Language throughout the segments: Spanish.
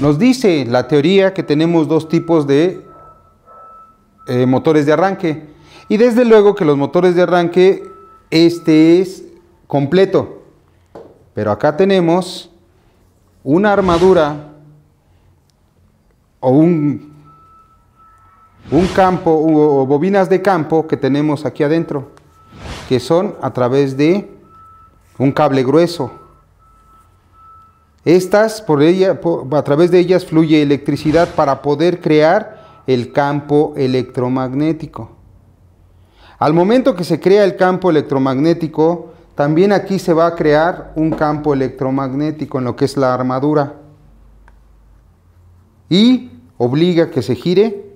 Nos dice la teoría que tenemos dos tipos de eh, motores de arranque. Y desde luego que los motores de arranque, este es completo. Pero acá tenemos una armadura o un, un campo o bobinas de campo que tenemos aquí adentro, que son a través de un cable grueso estas, por ella, a través de ellas fluye electricidad para poder crear el campo electromagnético. Al momento que se crea el campo electromagnético, también aquí se va a crear un campo electromagnético en lo que es la armadura. Y obliga que se gire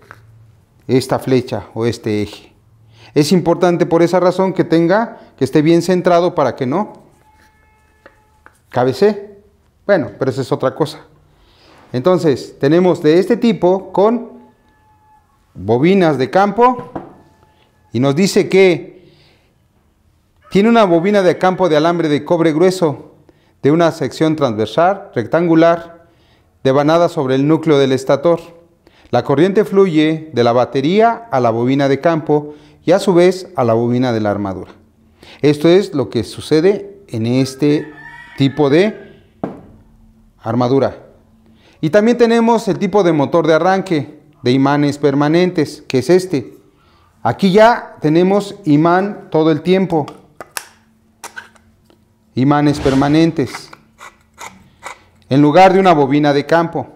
esta flecha o este eje. Es importante por esa razón que tenga, que esté bien centrado para que no Cabece bueno, pero eso es otra cosa. Entonces, tenemos de este tipo con bobinas de campo y nos dice que tiene una bobina de campo de alambre de cobre grueso de una sección transversal, rectangular, devanada sobre el núcleo del estator. La corriente fluye de la batería a la bobina de campo y a su vez a la bobina de la armadura. Esto es lo que sucede en este tipo de armadura. Y también tenemos el tipo de motor de arranque de imanes permanentes, que es este. Aquí ya tenemos imán todo el tiempo. Imanes permanentes. En lugar de una bobina de campo.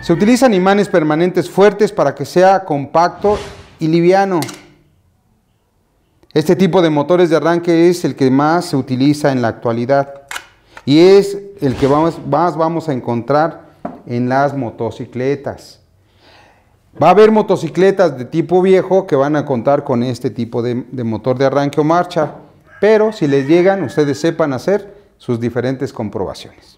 Se utilizan imanes permanentes fuertes para que sea compacto y liviano. Este tipo de motores de arranque es el que más se utiliza en la actualidad y es el que vamos, más vamos a encontrar en las motocicletas. Va a haber motocicletas de tipo viejo que van a contar con este tipo de motor de arranque o marcha, pero si les llegan, ustedes sepan hacer sus diferentes comprobaciones.